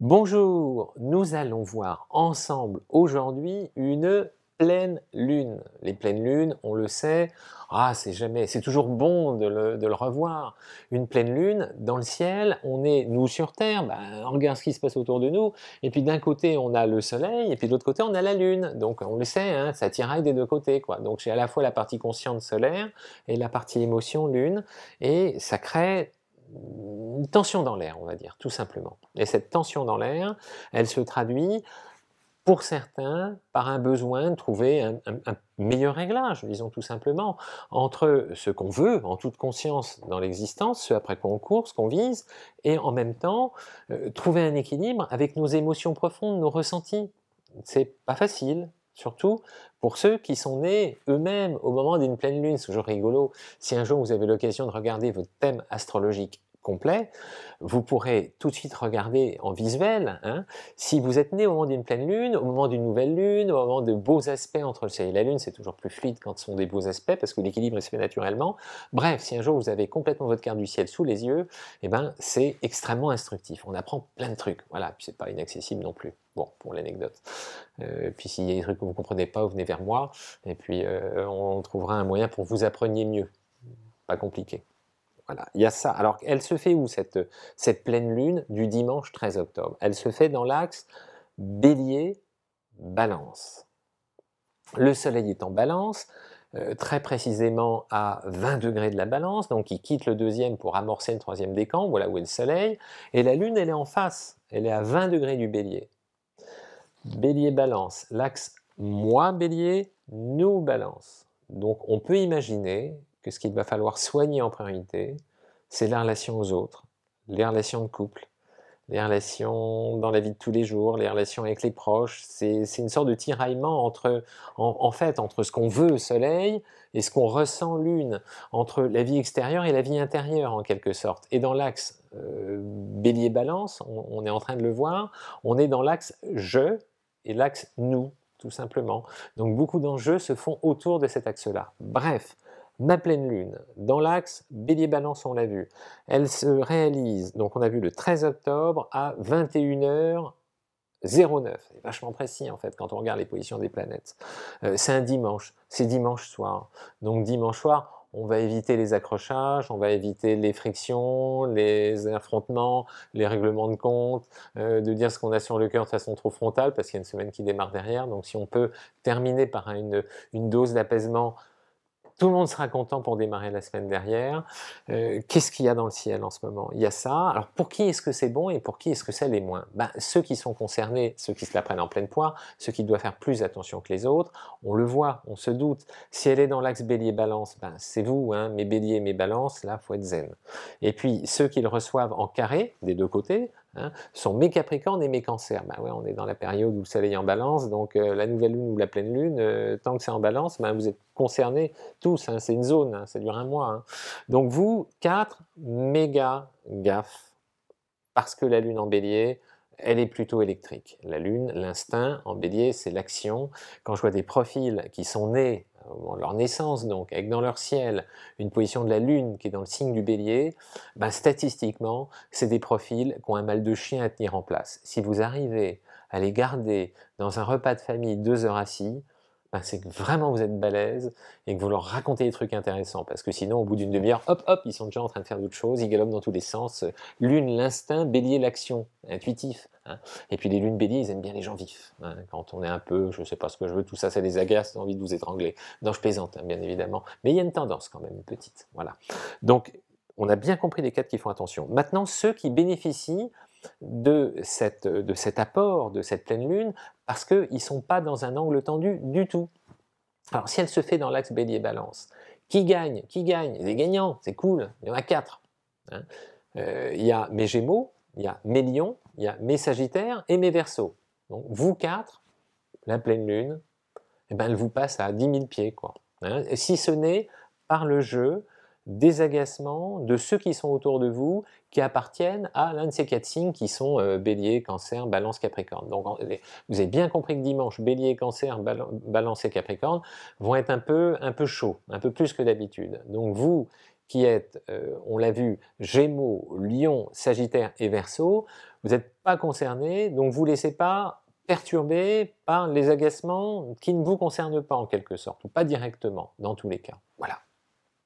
Bonjour, nous allons voir ensemble aujourd'hui une pleine lune. Les pleines lunes, on le sait, ah c'est jamais, c'est toujours bon de le, revoir. Une pleine lune dans le ciel, on est nous sur Terre, bah, on regarde ce qui se passe autour de nous, et puis d'un côté on a le soleil, et puis de l'autre côté on a la lune. Donc on le sait, hein, ça tiraille des deux côtés. Quoi. Donc j'ai à la fois la partie consciente solaire et la partie émotion lune, et ça crée une tension dans l'air, on va dire, tout simplement. Et cette tension dans l'air, elle se traduit pour certains par un besoin de trouver un, meilleur réglage, disons tout simplement, entre ce qu'on veut en toute conscience dans l'existence, ce après quoi on court, ce qu'on vise, et en même temps euh, trouver un équilibre avec nos émotions profondes, nos ressentis. C'est pas facile, surtout pour ceux qui sont nés eux-mêmes au moment d'une pleine lune, c'est toujours rigolo. Si un jour vous avez l'occasion de regarder votre thème astrologique complet, vous pourrez tout de suite regarder en visuel. Hein, si vous êtes né au moment d'une pleine lune, au moment d'une nouvelle lune, au moment de beaux aspects entre le ciel et la lune, c'est toujours plus fluide quand ce sont des beaux aspects parce que l'équilibre se fait naturellement. Bref, si un jour vous avez complètement votre carte du ciel sous les yeux, eh ben c'est extrêmement instructif. On apprend plein de trucs. Voilà, puis c'est pas inaccessible non plus. Bon, pour l'anecdote. Euh, puis s'il y a des trucs que vous ne comprenez pas, vous venez vers moi et puis euh, on trouvera un moyen pour que vous appreniez mieux. Pas compliqué il y a ça. Alors, elle se fait où, cette, pleine lune du dimanche 13 octobre Elle se fait dans l'axe bélier-balance. Le soleil est en balance, euh, très précisément à 20 degrés de la balance, donc il quitte le deuxième pour amorcer le troisième décan, voilà où est le soleil, et la lune, elle est en face, elle est à 20 degrés du bélier. Bélier-balance, l'axe moi bélier, nous balance. Donc on peut imaginer que ce qu'il va falloir soigner en priorité, c'est la relation aux autres, les relations de couple, les relations dans la vie de tous les jours, les relations avec les proches. C'est une sorte de tiraillement entre, en, fait, entre ce qu'on veut soleil et ce qu'on ressent lune, entre la vie extérieure et la vie intérieure en quelque sorte. Et dans l'axe euh, bélier-balance, on, on est en train de le voir, on est dans l'axe je et l'axe nous, tout simplement. Donc beaucoup d'enjeux se font autour de cet axe-là. Bref, ma pleine lune, dans l'axe Bélier-Balance, on l'a vu, elle se réalise, donc on a vu le 13 octobre à 21h 09, c'est vachement précis en fait quand on regarde les positions des planètes. Euh, c'est un dimanche, c'est dimanche soir. Donc dimanche soir, on va éviter les accrochages, on va éviter les frictions, les affrontements, les règlements de compte, euh, de dire ce qu'on a sur le cœur de façon trop frontale parce qu'il y a une semaine qui démarre derrière. Donc si on peut terminer par une dose d'apaisement tout le monde sera content pour démarrer la semaine derrière. Euh, qu'est-ce qu'il y a dans le ciel en ce moment Il y a ça. Alors pour qui est-ce que c'est bon et pour qui est-ce que c'est les moins ben, Ceux qui sont concernés, ceux qui se la prennent en pleine poire, ceux qui doivent faire plus attention que les autres, on le voit, on se doute. Si elle est dans l'axe bélier-balance, ben, c'est vous, hein, mes béliers, mes balances, là, faut être zen. Et puis ceux qui le reçoivent en carré, des deux côtés, Hein, sont mes capricornes et mes cancers. Bah ouais, on est dans la période où le soleil est en balance, donc euh, la nouvelle lune ou la pleine lune, euh, tant que c'est en balance, bah, vous êtes concernés tous, hein, c'est une zone, hein, ça dure un mois. Donc vous, quatre, méga gaffe, parce que la lune en bélier, elle est plutôt électrique. La Lune, l'instinct, en bélier, c'est l'action. Quand je vois des profils qui sont nés, euh, en leur naissance donc, avec dans leur ciel une position de la Lune qui est dans le signe du bélier, bah, statistiquement, c'est des profils qui ont un mal de chien à tenir en place. Si vous arrivez à les garder dans un repas de famille deux heures assis, bah, c'est que vraiment vous êtes balèze et que vous leur racontez des trucs intéressants. Parce que sinon, au bout d'une demi-heure, hop, hop, ils sont déjà en train de faire d'autres choses, ils galopent dans tous les sens. Lune, l'instinct, bélier, l'action, intuitif. Hein. Et puis les lunes béliers, ils aiment bien les gens vifs. Hein. Quand on est un peu, je sais pas ce que je veux, tout ça, ça les agace, envie de vous étrangler. Non, je plaisante, hein, bien évidemment. Mais il y a une tendance quand même, petite. Voilà. Donc, on a bien compris les quatre qui font attention. Maintenant, ceux qui bénéficient de, cet apport, de cette pleine lune, parce qu'ils ne sont pas dans un angle tendu du tout. Alors si elle se fait dans l'axe bélier-balance, qui gagne Qui gagne Les gagnants, c'est cool, il y en a quatre. Hein. Euh, il y a mes gémeaux, il y a mes lions, il y a mes sagittaires et mes versos. Donc vous quatre, la pleine lune, eh ben, elle vous passe à 10 000 pieds. Quoi. Hein. si ce n'est par le jeu, des agacements de ceux qui sont autour de vous, qui appartiennent à l'un de ces quatre signes qui sont euh, bélier, cancer, balance, capricorne. Donc vous avez bien compris que dimanche, bélier, cancer, balance et capricorne vont être un peu, un peu chaud, un peu plus que d'habitude. Donc vous qui êtes, euh, on l'a vu, gémeaux, lion, sagittaire et verso, vous n'êtes pas concernés, donc vous ne laissez pas perturber par les agacements qui ne vous concernent pas en quelque sorte, ou pas directement dans tous les cas. Voilà.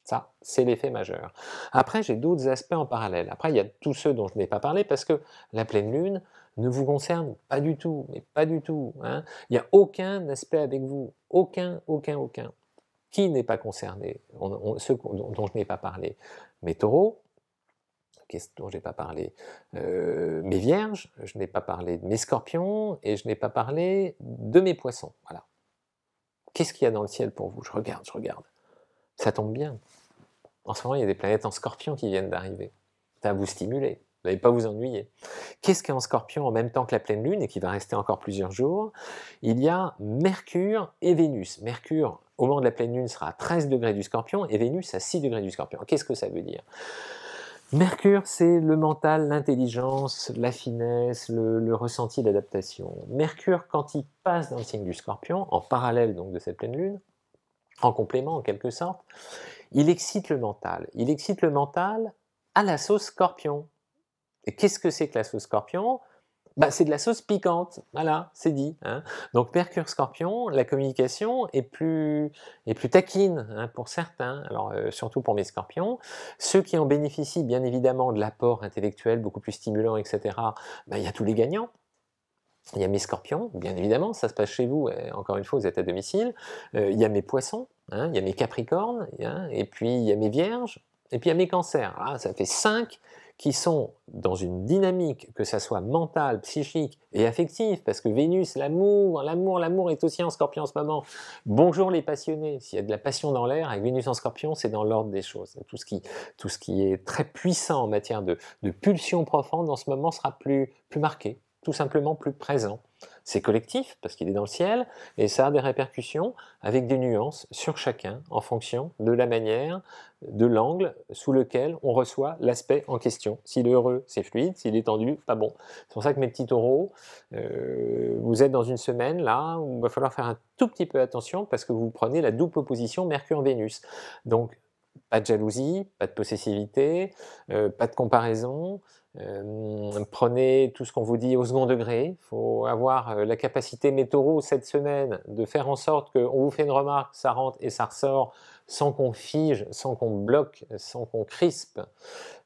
Ça, c'est l'effet majeur. Après, j'ai d'autres aspects en parallèle. Après, il y a tous ceux dont je n'ai pas parlé parce que la pleine lune ne vous concerne pas du tout, mais pas du tout. Hein. Il n'y a aucun aspect avec vous, aucun, aucun, aucun. Qui n'est pas concerné on, Ceux dont, je n'ai pas parlé. Mes taureaux, dont je n'ai pas parlé, euh, mes vierges, je n'ai pas parlé de mes scorpions et je n'ai pas parlé de mes poissons. Voilà. Qu'est-ce qu'il y a dans le ciel pour vous Je regarde, je regarde. Ça tombe bien. En ce moment, il y a des planètes en scorpion qui viennent d'arriver. Ça va vous stimuler. Vous n'allez pas vous ennuyer. Qu'est-ce qu'il y a en scorpion en même temps que la pleine lune et qui va rester encore plusieurs jours Il y a Mercure et Vénus. Mercure, au moment de la pleine lune, sera à 13 degrés du scorpion et Vénus à 6 degrés du scorpion. Qu'est-ce que ça veut dire Mercure, c'est le mental, l'intelligence, la finesse, le, le ressenti, l'adaptation. Mercure, quand il passe dans le signe du scorpion, en parallèle donc de cette pleine lune, en complément en quelque sorte, il excite le mental. Il excite le mental à la sauce scorpion. Et qu'est-ce que c'est que la sauce scorpion bah, c'est de la sauce piquante, voilà, c'est dit. Hein. Donc Mercure Scorpion, la communication est plus, plus taquine hein, pour certains, alors euh, surtout pour mes scorpions. Ceux qui en bénéficient bien évidemment de l'apport intellectuel beaucoup plus stimulant, etc., bah, il y a tous les gagnants. Il y a mes scorpions, bien évidemment, ça se passe chez vous, encore une fois, vous êtes à domicile. Euh, il y a mes poissons, hein, il y a mes capricornes, hein, et puis il y a mes vierges, et puis il y a mes cancers. Ah, ça fait cinq qui sont dans une dynamique, que ça soit mentale, psychique et affective, parce que Vénus, l'amour, l'amour, l'amour est aussi en scorpion en ce moment. Bonjour les passionnés, s'il y a de la passion dans l'air, avec Vénus en scorpion, c'est dans l'ordre des choses. Tout ce, qui, tout ce qui est très puissant en matière de, pulsions pulsion profonde en ce moment sera plus, plus marqué, tout simplement plus présent. C'est collectif, parce qu'il est dans le ciel, et ça a des répercussions avec des nuances sur chacun, en fonction de la manière, de l'angle sous lequel on reçoit l'aspect en question. S'il est heureux, c'est fluide, s'il est tendu, pas bon. C'est pour ça que mes petits taureaux, euh, vous êtes dans une semaine là où il va falloir faire un tout petit peu attention parce que vous prenez la double opposition Mercure-Vénus. Donc, pas de jalousie, pas de possessivité, euh, pas de comparaison, euh, prenez tout ce qu'on vous dit au second degré. Il faut avoir euh, la capacité, mes cette semaine, de faire en sorte qu'on vous fait une remarque, ça rentre et ça ressort, sans qu'on fige, sans qu'on bloque, sans qu'on crispe,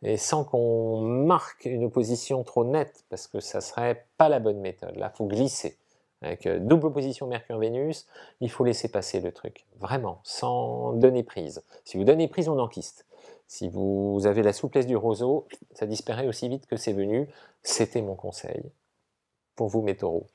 et sans qu'on marque une opposition trop nette, parce que ça serait pas la bonne méthode. Là, faut glisser. Avec euh, double opposition Mercure-Vénus, il faut laisser passer le truc, vraiment, sans donner prise. Si vous donnez prise, on enquiste. Si vous avez la souplesse du roseau, ça disparaît aussi vite que c'est venu. C'était mon conseil pour vous mes taureaux.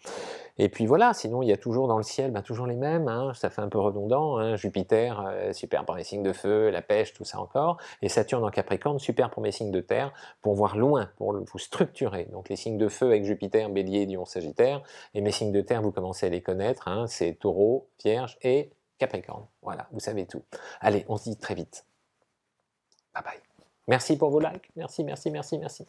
Et puis voilà, sinon il y a toujours dans le ciel ben, toujours les mêmes, hein, ça fait un peu redondant, hein. Jupiter, euh, super pour les signes de feu, la pêche, tout ça encore, et Saturne en Capricorne, super pour mes signes de terre, pour voir loin, pour vous structurer. Donc les signes de feu avec Jupiter, Bélier, Lion, Sagittaire, et mes signes de terre, vous commencez à les connaître, hein, c'est Taureau, Vierge et Capricorne. Voilà, vous savez tout. Allez, on se dit très vite. Bye bye. Merci pour vos likes. Merci, merci, merci, merci.